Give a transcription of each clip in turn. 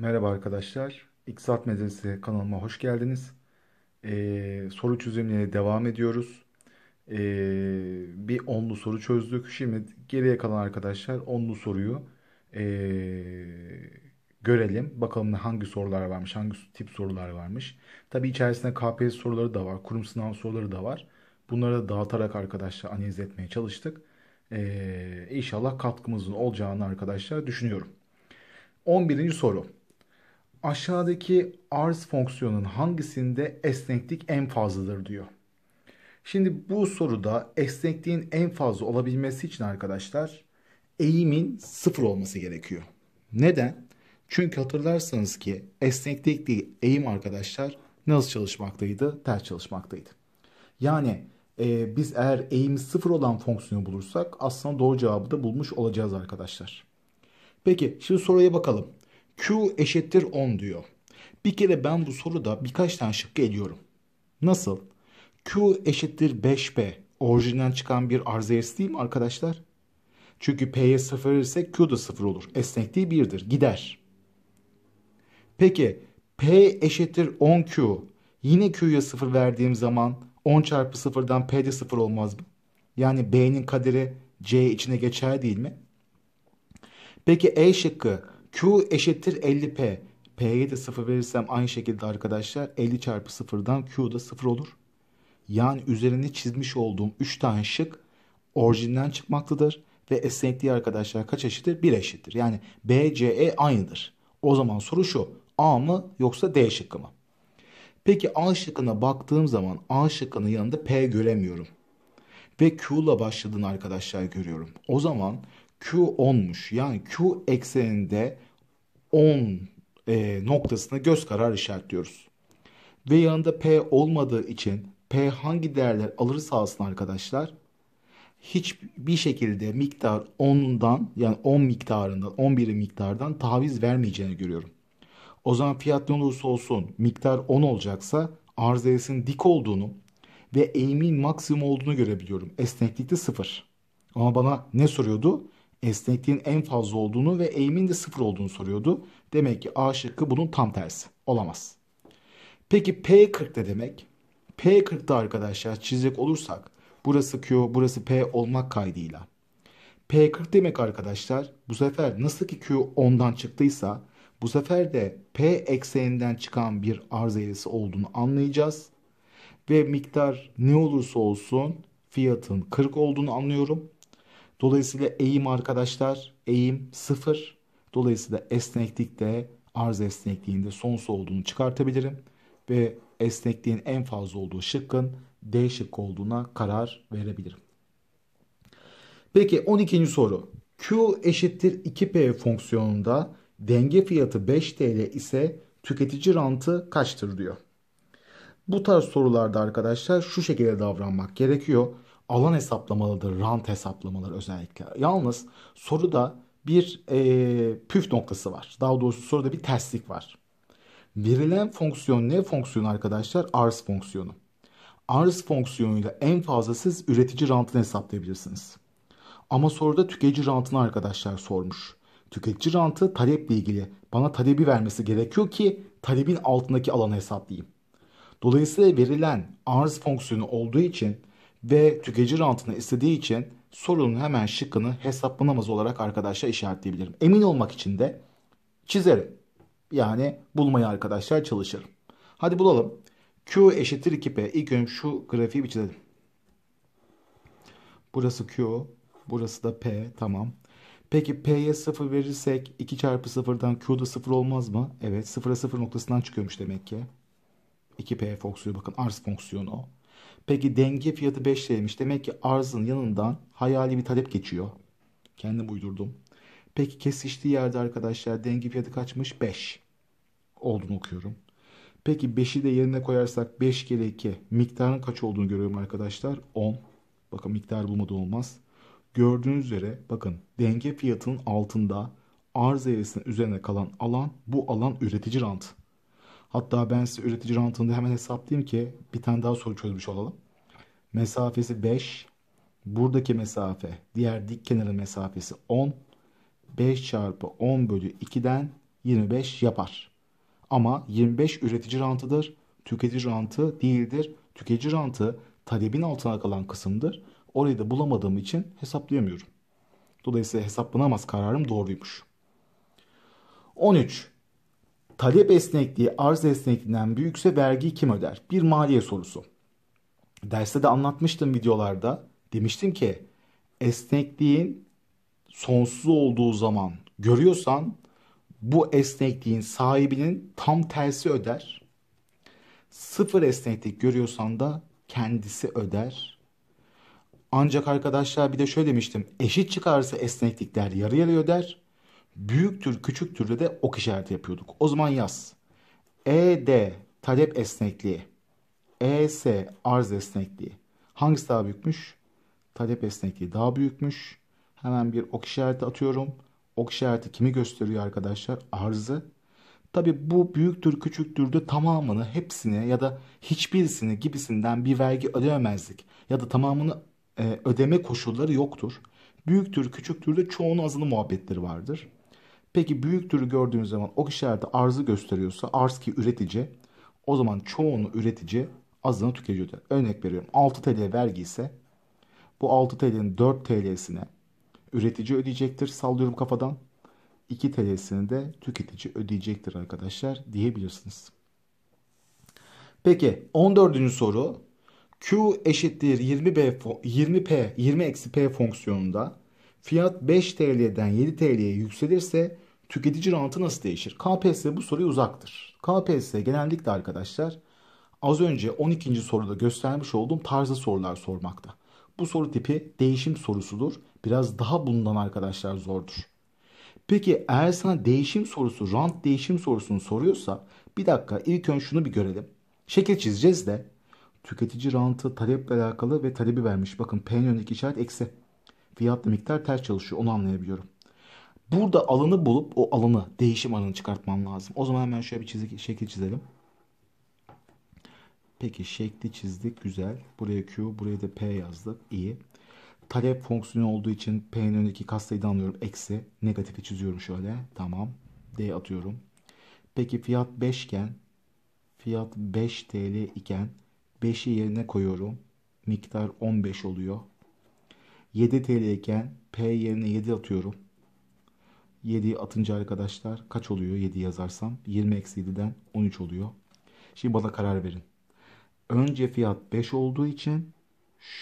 Merhaba arkadaşlar. İktisat Medresi kanalıma hoş geldiniz. Ee, soru çözümüne devam ediyoruz. Ee, bir onlu soru çözdük. Şimdi geriye kalan arkadaşlar onlu soruyu e, görelim. Bakalım hangi sorular varmış, hangi tip sorular varmış. Tabi içerisinde KPSS soruları da var, kurum sınav soruları da var. Bunları da dağıtarak arkadaşlar analiz etmeye çalıştık. Ee, inşallah katkımızın olacağını arkadaşlar düşünüyorum. 11. soru aşağıdaki arz fonksiyonun hangisinde esneklik en fazladır diyor. Şimdi bu soruda esnekliğin en fazla olabilmesi için arkadaşlar eğimin sıfır olması gerekiyor. Neden? Çünkü hatırlarsanız ki esneklik değil eğim arkadaşlar nasıl çalışmaktaydı? Ters çalışmaktaydı. Yani e, biz eğer eğimi sıfır olan fonksiyonu bulursak aslında doğru cevabı da bulmuş olacağız arkadaşlar. Peki şimdi soruya bakalım. Q eşittir 10 diyor. Bir kere ben bu soruda birkaç tane şık geliyorum. Nasıl? Q eşittir 5P. Orijinden çıkan bir arz eğrisi değil mi arkadaşlar? Çünkü P'ye 0 ise Q da 0 olur. Esnekliği 1'dir. Gider. Peki P eşittir 10Q. Yine Q'ya 0 verdiğim zaman 10 çarpı 0'dan P de 0 olmaz mı? Yani B'nin kaderi C içine geçer değil mi? Peki E şıkkı Q eşittir 50P. P'ye de 0 verirsem aynı şekilde arkadaşlar 50 çarpı 0'dan da 0 olur. Yani üzerini çizmiş olduğum 3 tane şık orijinden çıkmaktadır. Ve esnekliği arkadaşlar kaç eşittir? 1 eşittir. Yani B, C, E aynıdır. O zaman soru şu. A mı yoksa D şıkkı mı? Peki A şıkkına baktığım zaman A şıkkının yanında P göremiyorum. Ve Q ile başladığını arkadaşlar görüyorum. O zaman Q10'muş. Yani Q ekseninde 10 e, noktasına göz kararı işaretliyoruz. Ve yanında P olmadığı için P hangi değerler alırsa alsın arkadaşlar hiçbir şekilde miktar 10'dan yani 10 miktarından 11 birim miktardan taviz vermeyeceğini görüyorum. O zaman fiyat ne olursa olsun miktar 10 olacaksa arz eğrisinin dik olduğunu ve eğimin maksimum olduğunu görebiliyorum. Esneklikte sıfır. Ama bana ne soruyordu? esnekliğin en fazla olduğunu ve eğimin de sıfır olduğunu soruyordu. Demek ki A şıkkı bunun tam tersi. Olamaz. Peki P40 ne demek? P40'da arkadaşlar çizecek olursak burası Q, burası P olmak kaydıyla. P40 demek arkadaşlar bu sefer nasıl ki Q 10'dan çıktıysa bu sefer de P ekseninden çıkan bir arz eğrisi olduğunu anlayacağız. Ve miktar ne olursa olsun fiyatın 40 olduğunu anlıyorum. Dolayısıyla eğim arkadaşlar eğim sıfır. Dolayısıyla esneklikte arz esnekliğinde sonsuz olduğunu çıkartabilirim. Ve esnekliğin en fazla olduğu şıkkın D şıkkı olduğuna karar verebilirim. Peki 12. soru. Q eşittir 2P fonksiyonunda denge fiyatı 5 TL ise tüketici rantı kaçtır diyor. Bu tarz sorularda arkadaşlar şu şekilde davranmak gerekiyor alan hesaplamalıdır, rant hesaplamaları özellikle. Yalnız soruda bir e, püf noktası var. Daha doğrusu soruda bir terslik var. Verilen fonksiyon ne fonksiyonu arkadaşlar? Arz fonksiyonu. Arz fonksiyonuyla en fazla siz üretici rantını hesaplayabilirsiniz. Ama soruda tüketici rantını arkadaşlar sormuş. Tüketici rantı taleple ilgili. Bana talebi vermesi gerekiyor ki talebin altındaki alanı hesaplayayım. Dolayısıyla verilen arz fonksiyonu olduğu için ve tüketici rantını istediği için sorunun hemen şıkkını hesaplanamaz olarak arkadaşlar işaretleyebilirim. Emin olmak için de çizerim. Yani bulmaya arkadaşlar çalışırım. Hadi bulalım. Q eşittir 2P. İlk önce şu grafiği bir çizelim. Burası Q. Burası da P. Tamam. Peki P'ye 0 verirsek 2 çarpı 0'dan Q'da 0 olmaz mı? Evet 0'a 0 noktasından çıkıyormuş demek ki. 2P fonksiyonu bakın ars fonksiyonu. Peki denge fiyatı 5 liraymış. Demek ki arzın yanından hayali bir talep geçiyor. Kendim uydurdum. Peki kesiştiği yerde arkadaşlar denge fiyatı kaçmış? 5 olduğunu okuyorum. Peki 5'i de yerine koyarsak 5 kere 2 miktarın kaç olduğunu görüyorum arkadaşlar? 10. Bakın miktar bulmadı olmaz. Gördüğünüz üzere bakın denge fiyatının altında arz eğrisinin üzerine kalan alan bu alan üretici rant. Hatta ben size üretici rantında hemen hesaplayayım ki bir tane daha soru çözmüş olalım. Mesafesi 5. Buradaki mesafe diğer dik kenarın mesafesi 10. 5 çarpı 10 bölü 2'den 25 yapar. Ama 25 üretici rantıdır. Tüketici rantı değildir. Tüketici rantı talebin altına kalan kısımdır. Orayı da bulamadığım için hesaplayamıyorum. Dolayısıyla hesaplanamaz kararım doğruymuş. 13. Talep esnekliği arz esnekliğinden büyükse vergiyi kim öder? Bir maliye sorusu. Derste de anlatmıştım videolarda. Demiştim ki esnekliğin sonsuz olduğu zaman görüyorsan bu esnekliğin sahibinin tam tersi öder. Sıfır esneklik görüyorsan da kendisi öder. Ancak arkadaşlar bir de şöyle demiştim. Eşit çıkarsa esneklikler yarı yarı öder. Büyük tür küçük türde de ok işareti yapıyorduk. O zaman yaz. ED talep esnekliği. ES arz esnekliği. Hangisi daha büyükmüş? Talep esnekliği daha büyükmüş. Hemen bir ok işareti atıyorum. Ok işareti kimi gösteriyor arkadaşlar? Arzı. Tabi bu büyüktür küçüktür de tamamını hepsini ya da hiçbirisini gibisinden bir vergi ödememezdik. Ya da tamamını e, ödeme koşulları yoktur. Büyüktür küçüktür de çoğunun azını muhabbetleri vardır. Peki büyük türü gördüğünüz zaman ok işareti arzı gösteriyorsa arz ki üretici o zaman çoğunu üretici azını tüketici öder. Örnek veriyorum 6 TL vergi ise bu 6 TL'nin 4 TL'sine üretici ödeyecektir sallıyorum kafadan. 2 TL'sini de tüketici ödeyecektir arkadaşlar diyebilirsiniz. Peki 14. soru Q eşittir 20B 20P 20 eksi P fonksiyonunda fiyat 5 TL'den 7 TL'ye yükselirse tüketici rantı nasıl değişir? KPSS bu soruya uzaktır. KPSS genellikle arkadaşlar az önce 12. soruda göstermiş olduğum tarzı sorular sormakta. Bu soru tipi değişim sorusudur. Biraz daha bundan arkadaşlar zordur. Peki eğer sana değişim sorusu, rant değişim sorusunu soruyorsa bir dakika ilk önce şunu bir görelim. Şekil çizeceğiz de tüketici rantı taleple alakalı ve talebi vermiş. Bakın P'nin önündeki işaret eksi fiyatla miktar ters çalışıyor. Onu anlayabiliyorum. Burada alanı bulup o alanı, değişim alanı çıkartmam lazım. O zaman hemen şöyle bir çizik, şekil çizelim. Peki şekli çizdik. Güzel. Buraya Q, buraya da P yazdık. İyi. Talep fonksiyonu olduğu için P'nin önündeki kastayı da anlıyorum. Eksi. Negatifi çiziyorum şöyle. Tamam. D atıyorum. Peki fiyat 5 iken fiyat 5 TL iken 5'i yerine koyuyorum. Miktar 15 oluyor. 7 TL iken P yerine 7 atıyorum. 7'yi atınca arkadaşlar kaç oluyor 7 yazarsam? 20 eksi 7'den 13 oluyor. Şimdi bana karar verin. Önce fiyat 5 olduğu için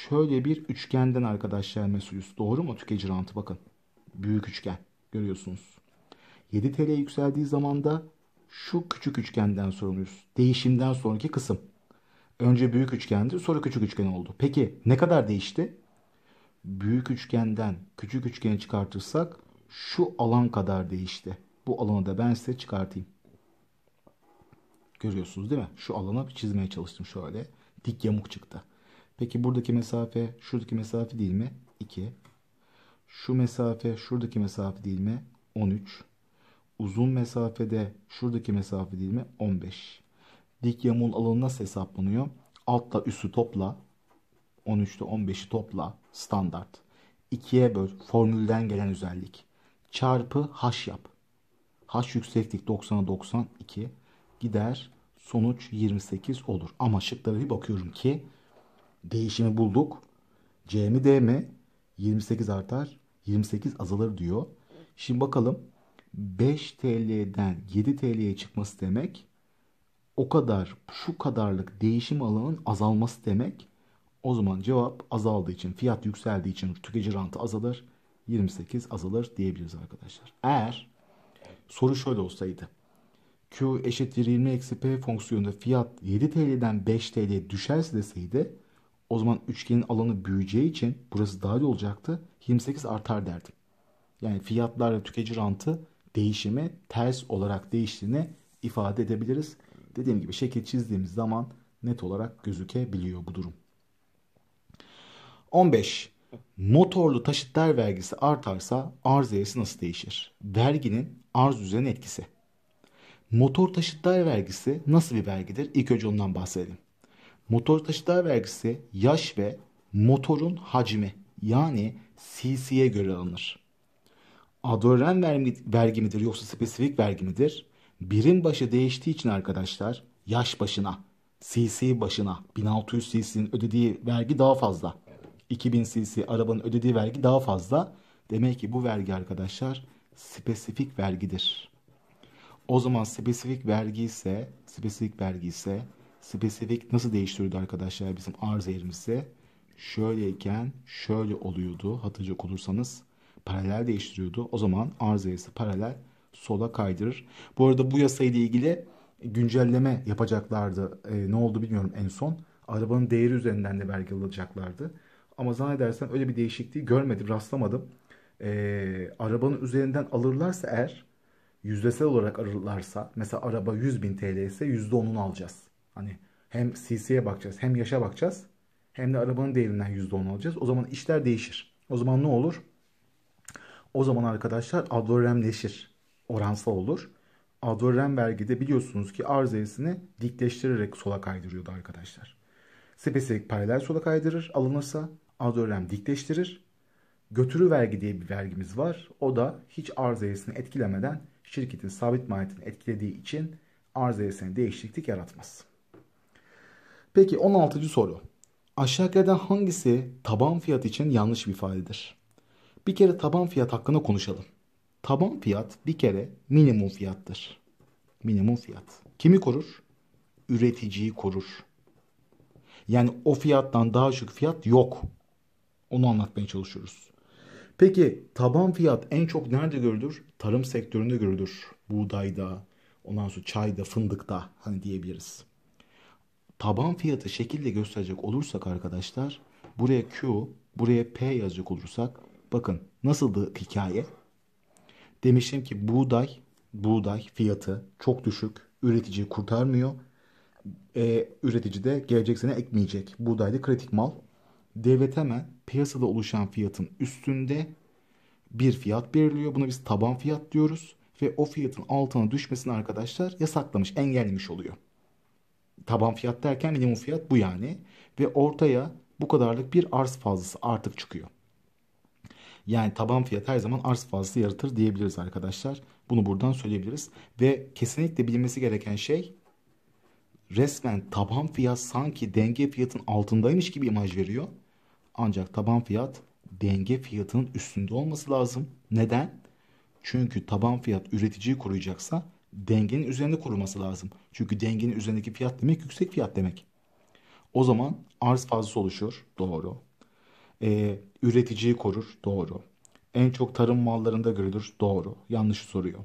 şöyle bir üçgenden arkadaşlar mesulüz. Doğru mu tüketici rantı bakın. Büyük üçgen görüyorsunuz. 7 TL yükseldiği zaman da şu küçük üçgenden sorumluyuz. Değişimden sonraki kısım. Önce büyük üçgendi sonra küçük üçgen oldu. Peki ne kadar değişti? büyük üçgenden küçük üçgeni çıkartırsak şu alan kadar değişti. Bu alanı da ben size çıkartayım. Görüyorsunuz değil mi? Şu alanı çizmeye çalıştım şöyle. Dik yamuk çıktı. Peki buradaki mesafe şuradaki mesafe değil mi? 2. Şu mesafe şuradaki mesafe değil mi? 13. Uzun mesafede şuradaki mesafe değil mi? 15. Dik yamuğun alanı nasıl hesaplanıyor? Altla üstü topla 13'te 15'i topla standart. 2'ye böl formülden gelen özellik. Çarpı h yap. H yükseklik 90'a 92 gider sonuç 28 olur. Ama şıklara bir bakıyorum ki değişimi bulduk. C mi D mi? 28 artar 28 azalır diyor. Şimdi bakalım 5 TL'den 7 TL'ye çıkması demek o kadar şu kadarlık değişim alanın azalması demek. O zaman cevap azaldığı için, fiyat yükseldiği için tüketici rantı azalır. 28 azalır diyebiliriz arkadaşlar. Eğer soru şöyle olsaydı. Q eşittir 20 eksi P fonksiyonunda fiyat 7 TL'den 5 TL düşerse deseydi o zaman üçgenin alanı büyüyeceği için burası dahil olacaktı. 28 artar derdim. Yani fiyatlarla tüketici rantı değişimi ters olarak değiştiğini ifade edebiliriz. Dediğim gibi şekil çizdiğimiz zaman net olarak gözükebiliyor bu durum. 15. Motorlu taşıtlar vergisi artarsa arz eğrisi nasıl değişir? Verginin arz üzerine etkisi. Motor taşıtlar vergisi nasıl bir vergidir? İlk önce ondan bahsedelim. Motor taşıtlar vergisi yaş ve motorun hacmi yani cc'ye göre alınır. Adoren vergi midir yoksa spesifik vergi midir? Birim başı değiştiği için arkadaşlar yaş başına, cc başına 1600 cc'nin ödediği vergi daha fazla. 2000 cc arabanın ödediği vergi daha fazla. Demek ki bu vergi arkadaşlar spesifik vergidir. O zaman spesifik vergi ise spesifik vergi ise spesifik nasıl değiştiriyordu arkadaşlar bizim arz değerimizi? Şöyleyken şöyle oluyordu hatırlayacak olursanız paralel değiştiriyordu. O zaman arz değerisi paralel sola kaydırır. Bu arada bu yasayla ilgili güncelleme yapacaklardı. E, ne oldu bilmiyorum en son. Arabanın değeri üzerinden de vergi alacaklardı. Ama zannedersen öyle bir değişikliği görmedim, rastlamadım. E, arabanın üzerinden alırlarsa eğer yüzdesel olarak alırlarsa mesela araba 100 bin TL ise %10'unu alacağız. Hani hem CC'ye bakacağız hem yaşa bakacağız hem de arabanın değerinden %10 alacağız. O zaman işler değişir. O zaman ne olur? O zaman arkadaşlar adoremleşir. Oransal olur. Adorem vergide biliyorsunuz ki arz eğrisini dikleştirerek sola kaydırıyordu arkadaşlar. Spesifik paralel sola kaydırır alınırsa azorlem dikleştirir. Götürü vergi diye bir vergimiz var. O da hiç arz eğrisini etkilemeden şirketin sabit maliyetini etkilediği için arz eğrisine değişiklik yaratmaz. Peki 16. soru. Aşağıdakilerden hangisi taban fiyat için yanlış bir ifadedir? Bir kere taban fiyat hakkında konuşalım. Taban fiyat bir kere minimum fiyattır. Minimum fiyat. Kimi korur? Üreticiyi korur. Yani o fiyattan daha düşük fiyat yok. Onu anlatmaya çalışıyoruz. Peki taban fiyat en çok nerede görülür? Tarım sektöründe görülür. Buğdayda, ondan sonra çayda, fındıkta hani diyebiliriz. Taban fiyatı şekilde gösterecek olursak arkadaşlar buraya Q, buraya P yazacak olursak bakın nasıldı hikaye? Demiştim ki buğday, buğday fiyatı çok düşük. Üretici kurtarmıyor. Ee, üretici de gelecek sene ekmeyecek. Buğday da kritik mal devlet hemen piyasada oluşan fiyatın üstünde bir fiyat belirliyor. Buna biz taban fiyat diyoruz ve o fiyatın altına düşmesini arkadaşlar yasaklamış, engellemiş oluyor. Taban fiyat derken minimum fiyat bu yani ve ortaya bu kadarlık bir arz fazlası artık çıkıyor. Yani taban fiyat her zaman arz fazlası yaratır diyebiliriz arkadaşlar. Bunu buradan söyleyebiliriz ve kesinlikle bilinmesi gereken şey resmen taban fiyat sanki denge fiyatın altındaymış gibi imaj veriyor. Ancak taban fiyat denge fiyatının üstünde olması lazım. Neden? Çünkü taban fiyat üreticiyi koruyacaksa dengenin üzerinde koruması lazım. Çünkü dengenin üzerindeki fiyat demek yüksek fiyat demek. O zaman arz fazlası oluşur. Doğru. Ee, üreticiyi korur. Doğru. En çok tarım mallarında görülür. Doğru. Yanlış soruyor.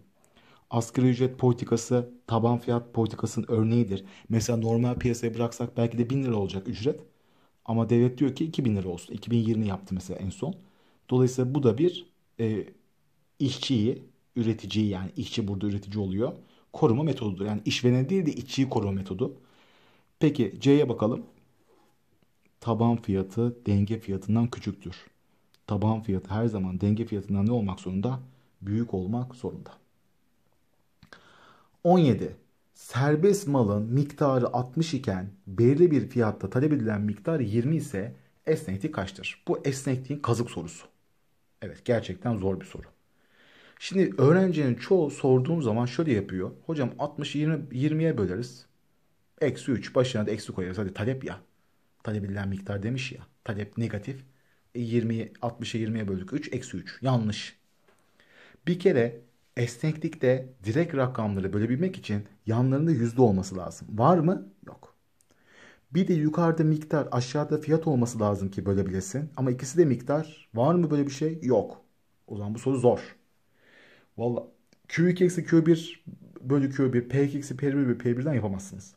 Asgari ücret politikası taban fiyat politikasının örneğidir. Mesela normal piyasaya bıraksak belki de 1000 lira olacak ücret. Ama devlet diyor ki 2000 lira olsun. 2020 yaptı mesela en son. Dolayısıyla bu da bir e, işçiyi, üreticiyi yani işçi burada üretici oluyor. Koruma metodudur. Yani işveren değil de işçiyi koruma metodu. Peki C'ye bakalım. Taban fiyatı denge fiyatından küçüktür. Taban fiyatı her zaman denge fiyatından ne olmak zorunda? Büyük olmak zorunda. 17 serbest malın miktarı 60 iken belirli bir fiyatta talep edilen miktar 20 ise esneklik kaçtır? Bu esnekliğin kazık sorusu. Evet gerçekten zor bir soru. Şimdi öğrencinin çoğu sorduğum zaman şöyle yapıyor. Hocam 60'ı 20, 20'ye böleriz. Eksi 3 başına da eksi koyarız. Hadi talep ya. Talep edilen miktar demiş ya. Talep negatif. 20'yi 60'a 20'ye böldük. 3 eksi 3. Yanlış. Bir kere esneklikte direkt rakamları bölebilmek için yanlarında yüzde olması lazım. Var mı? Yok. Bir de yukarıda miktar aşağıda fiyat olması lazım ki bölebilesin. Ama ikisi de miktar. Var mı böyle bir şey? Yok. O zaman bu soru zor. Valla Q2 eksi Q1 bölü Q1, P2 eksi P1 bölü P1'den yapamazsınız.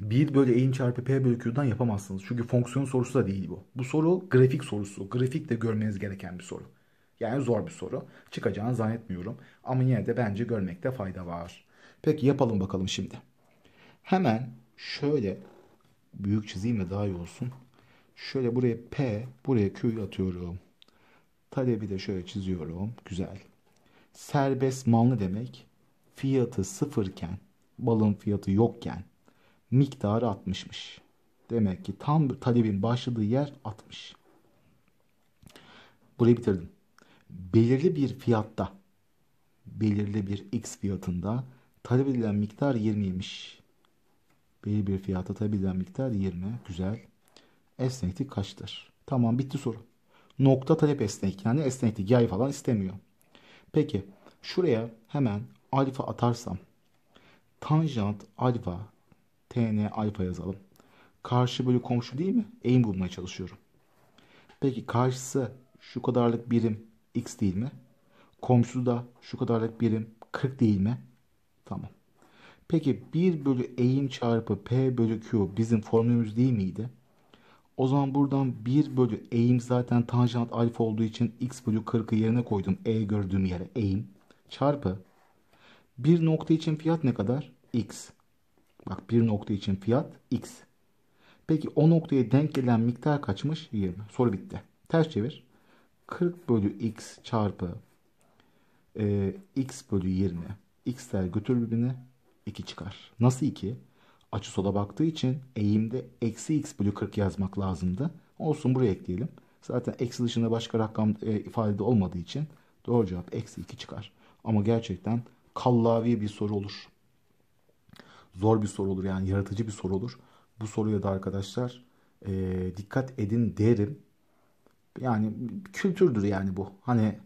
1 bölü eğim çarpı P bölü Q'dan yapamazsınız. Çünkü fonksiyon sorusu da değil bu. Bu soru grafik sorusu. Grafik de görmeniz gereken bir soru. Yani zor bir soru. Çıkacağını zannetmiyorum. Ama yine de bence görmekte fayda var. Peki yapalım bakalım şimdi. Hemen şöyle büyük çizeyim de daha iyi olsun. Şöyle buraya P, buraya Q atıyorum. Talebi de şöyle çiziyorum. Güzel. Serbest malı demek? Fiyatı sıfırken, balın fiyatı yokken miktarı 60'mış. Demek ki tam talebin başladığı yer 60. Burayı bitirdim belirli bir fiyatta belirli bir X fiyatında talep edilen miktar 20'ymiş. Belirli bir fiyata talep edilen miktar 20. Güzel. Esneklik kaçtır? Tamam bitti soru. Nokta talep esnek yani esneklik yay falan istemiyor. Peki şuraya hemen alfa atarsam tanjant alfa tn alfa yazalım. Karşı bölü komşu değil mi? Eğim bulmaya çalışıyorum. Peki karşısı şu kadarlık birim x değil mi? Komşu da şu kadarlık birim 40 değil mi? Tamam. Peki 1 bölü eğim çarpı p bölü q bizim formülümüz değil miydi? O zaman buradan 1 bölü eğim zaten tanjant alfa olduğu için x bölü 40'ı yerine koydum. E gördüğüm yere eğim çarpı bir nokta için fiyat ne kadar? X. Bak bir nokta için fiyat X. Peki o noktaya denk gelen miktar kaçmış? 20. Soru bitti. Ters çevir. 40 bölü x çarpı e, x bölü 20 x'ler götür birbirine 2 çıkar. Nasıl 2? Açı sola baktığı için eğimde eksi x bölü 40 yazmak lazımdı. Olsun buraya ekleyelim. Zaten eksi dışında başka rakam e, ifadede olmadığı için doğru cevap eksi 2 çıkar. Ama gerçekten kallavi bir soru olur. Zor bir soru olur yani yaratıcı bir soru olur. Bu soruya da arkadaşlar e, dikkat edin derim. Yani kültürdür yani bu. Hani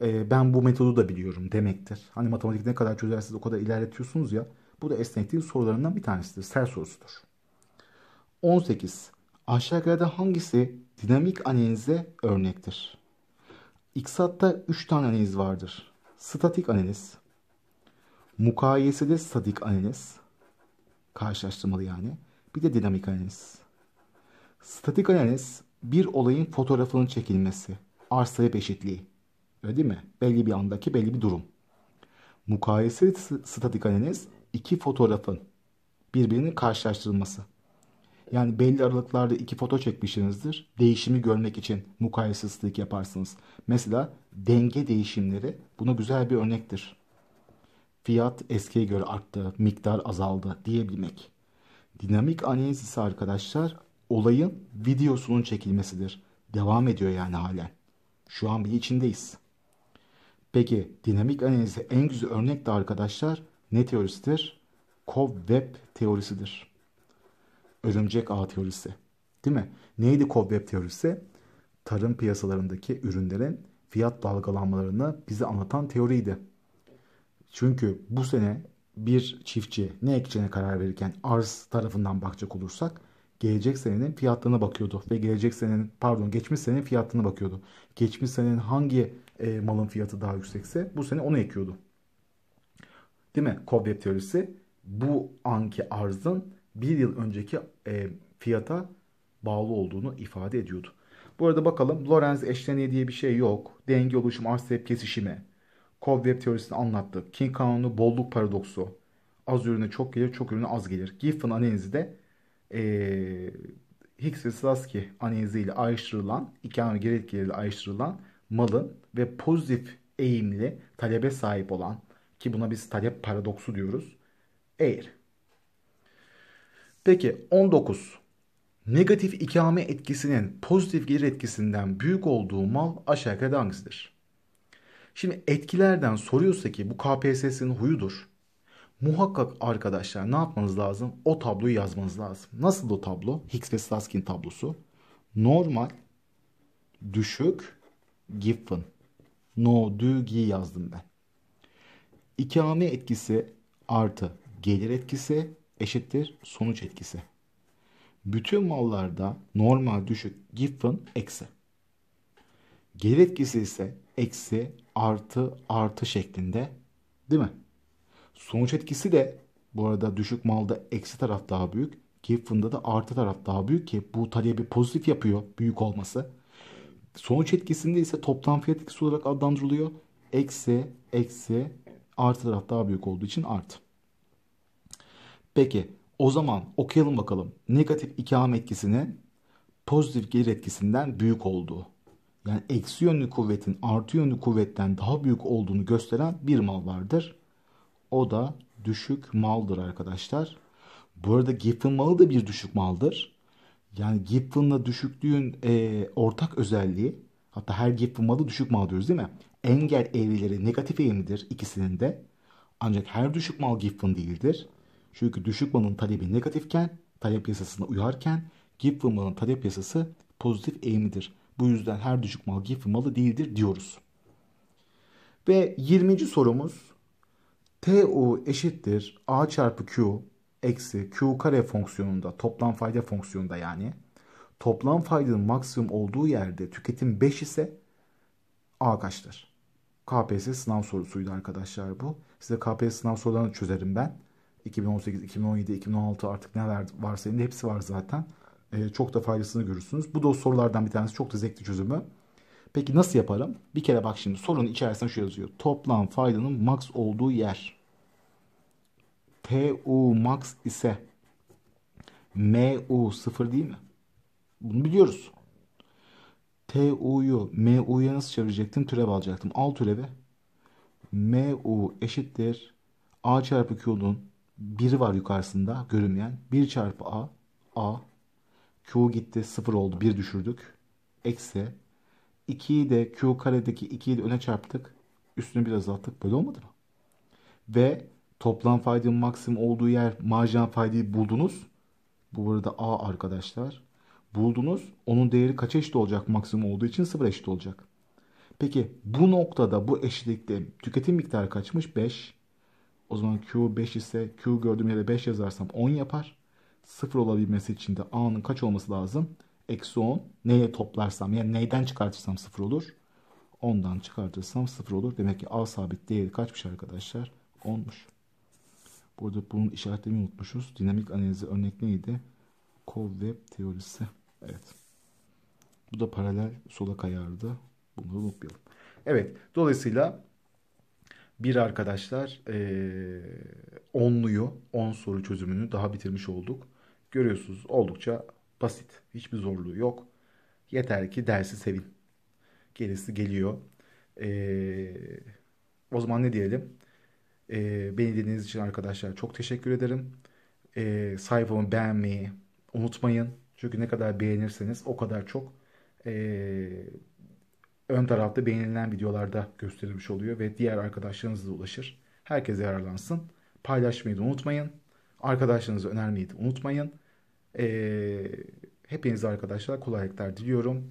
e, ben bu metodu da biliyorum demektir. Hani matematik ne kadar çözersiniz o kadar ilerletiyorsunuz ya. Bu da esnekliğin sorularından bir tanesidir. Ser sorusudur. 18. Aşağıda hangisi dinamik analize örnektir? İktisat'ta 3 tane analiz vardır. Statik analiz, mukayesede statik analiz, karşılaştırmalı yani. Bir de dinamik analiz. Statik analiz bir olayın fotoğrafının çekilmesi. Arz talep eşitliği. Öyle değil mi? Belli bir andaki belli bir durum. Mukayese statik analiz iki fotoğrafın birbirinin karşılaştırılması. Yani belli aralıklarda iki foto çekmişsinizdir. Değişimi görmek için mukayesizlik yaparsınız. Mesela denge değişimleri buna güzel bir örnektir. Fiyat eskiye göre arttı, miktar azaldı diyebilmek. Dinamik analiz ise arkadaşlar olayın videosunun çekilmesidir. Devam ediyor yani halen. Şu an bir içindeyiz. Peki dinamik analize en güzel örnek de arkadaşlar ne teorisidir? Cobweb teorisidir. Örümcek ağ teorisi. Değil mi? Neydi Cobweb teorisi? Tarım piyasalarındaki ürünlerin fiyat dalgalanmalarını bize anlatan teoriydi. Çünkü bu sene bir çiftçi ne ekeceğine karar verirken arz tarafından bakacak olursak gelecek senenin fiyatlarına bakıyordu ve gelecek senenin pardon geçmiş senenin fiyatlarına bakıyordu. Geçmiş senenin hangi e, malın fiyatı daha yüksekse bu sene onu ekiyordu. Değil mi? Cobweb teorisi bu anki arzın bir yıl önceki e, fiyata bağlı olduğunu ifade ediyordu. Bu arada bakalım Lorenz eşleniği diye bir şey yok. Denge oluşum arz talep kesişimi. Cobweb teorisini anlattık. King kanunu bolluk paradoksu. Az ürüne çok gelir, çok ürüne az gelir. Giffen analizi de e, Hicks ve Slasky analizi ile ayrıştırılan, iki ana gerekçeleriyle ayrıştırılan malın ve pozitif eğimli talebe sahip olan ki buna biz talep paradoksu diyoruz. Eğer. Peki 19. Negatif ikame etkisinin pozitif gelir etkisinden büyük olduğu mal aşağı yukarı hangisidir? Şimdi etkilerden soruyorsa ki bu KPSS'nin huyudur. Muhakkak arkadaşlar ne yapmanız lazım? O tabloyu yazmanız lazım. Nasıl o tablo? Higgs ve Slaskin tablosu. Normal, düşük, Giffen, No, do, yazdım ben. İkame etkisi artı gelir etkisi eşittir sonuç etkisi. Bütün mallarda normal düşük Giffen eksi. Gelir etkisi ise eksi artı artı şeklinde değil mi? Sonuç etkisi de bu arada düşük malda eksi taraf daha büyük. Giffin'da da artı taraf daha büyük ki bu talebi pozitif yapıyor büyük olması. Sonuç etkisinde ise toptan fiyat etkisi olarak adlandırılıyor. Eksi, eksi, artı taraf daha büyük olduğu için artı. Peki o zaman okuyalım bakalım. Negatif ikame etkisini pozitif gelir etkisinden büyük olduğu. Yani eksi yönlü kuvvetin artı yönlü kuvvetten daha büyük olduğunu gösteren bir mal vardır. O da düşük maldır arkadaşlar. Bu arada Giffen malı da bir düşük maldır. Yani Giffen'la düşüklüğün e, ortak özelliği hatta her Giffen malı düşük mal diyoruz değil mi? Engel eğrileri negatif eğimidir ikisinin de. Ancak her düşük mal Giffen değildir. Çünkü düşük malın talebi negatifken, talep yasasına uyarken Giffen malın talep yasası pozitif eğimidir. Bu yüzden her düşük mal Giffen malı değildir diyoruz. Ve 20. sorumuz TU eşittir A çarpı Q eksi Q kare fonksiyonunda toplam fayda fonksiyonunda yani toplam faydanın maksimum olduğu yerde tüketim 5 ise A kaçtır? KPSS sınav sorusuydu arkadaşlar bu. Size KPSS sınav sorularını çözerim ben. 2018, 2017, 2016 artık ne varsa elinde hepsi var zaten. Ee, çok da faydasını görürsünüz. Bu da sorulardan bir tanesi. Çok da zevkli çözümü. Peki nasıl yaparım? Bir kere bak şimdi sorunun içerisinde şu yazıyor. Toplam faydanın max olduğu yer. TU max ise MU sıfır değil mi? Bunu biliyoruz. TU'yu MU'ya nasıl çevirecektim? Türev alacaktım. Al türevi. MU eşittir. A çarpı Q'nun biri var yukarısında görünmeyen. 1 çarpı A. A. Q gitti. 0 oldu. 1 düşürdük. Eksi 2'yi de Q karedeki 2'yi de öne çarptık. Üstünü biraz azalttık. Böyle olmadı mı? Ve toplam faydanın maksimum olduğu yer marjinal faydayı buldunuz. Bu arada A arkadaşlar. Buldunuz. Onun değeri kaç eşit olacak maksimum olduğu için? Sıfır eşit olacak. Peki bu noktada bu eşitlikte tüketim miktarı kaçmış? 5. O zaman Q 5 ise Q gördüğüm yere 5 yazarsam 10 yapar. Sıfır olabilmesi için de A'nın kaç olması lazım? Eksi 10 neye toplarsam yani neyden çıkartırsam 0 olur. 10'dan çıkartırsam 0 olur. Demek ki A sabit değeri kaçmış şey arkadaşlar? 10'muş. Burada bunun işaretini unutmuşuz. Dinamik analizi örnek neydi? Coweb teorisi. Evet. Bu da paralel sola kayardı. Bunu unutmayalım. Evet. Dolayısıyla bir arkadaşlar ee, onluyu, on soru çözümünü daha bitirmiş olduk. Görüyorsunuz oldukça Basit. Hiçbir zorluğu yok. Yeter ki dersi sevin. Gerisi geliyor. Ee, o zaman ne diyelim? Ee, beni dinlediğiniz için arkadaşlar çok teşekkür ederim. Ee, sayfamı beğenmeyi unutmayın. Çünkü ne kadar beğenirseniz o kadar çok ee, ön tarafta beğenilen videolarda gösterilmiş oluyor ve diğer arkadaşlarınızla ulaşır. Herkese yararlansın. Paylaşmayı da unutmayın. Arkadaşlarınızı önermeyi de unutmayın. Ee, hepinize arkadaşlar kolaylıklar diliyorum.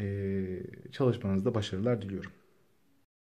Ee, çalışmanızda başarılar diliyorum.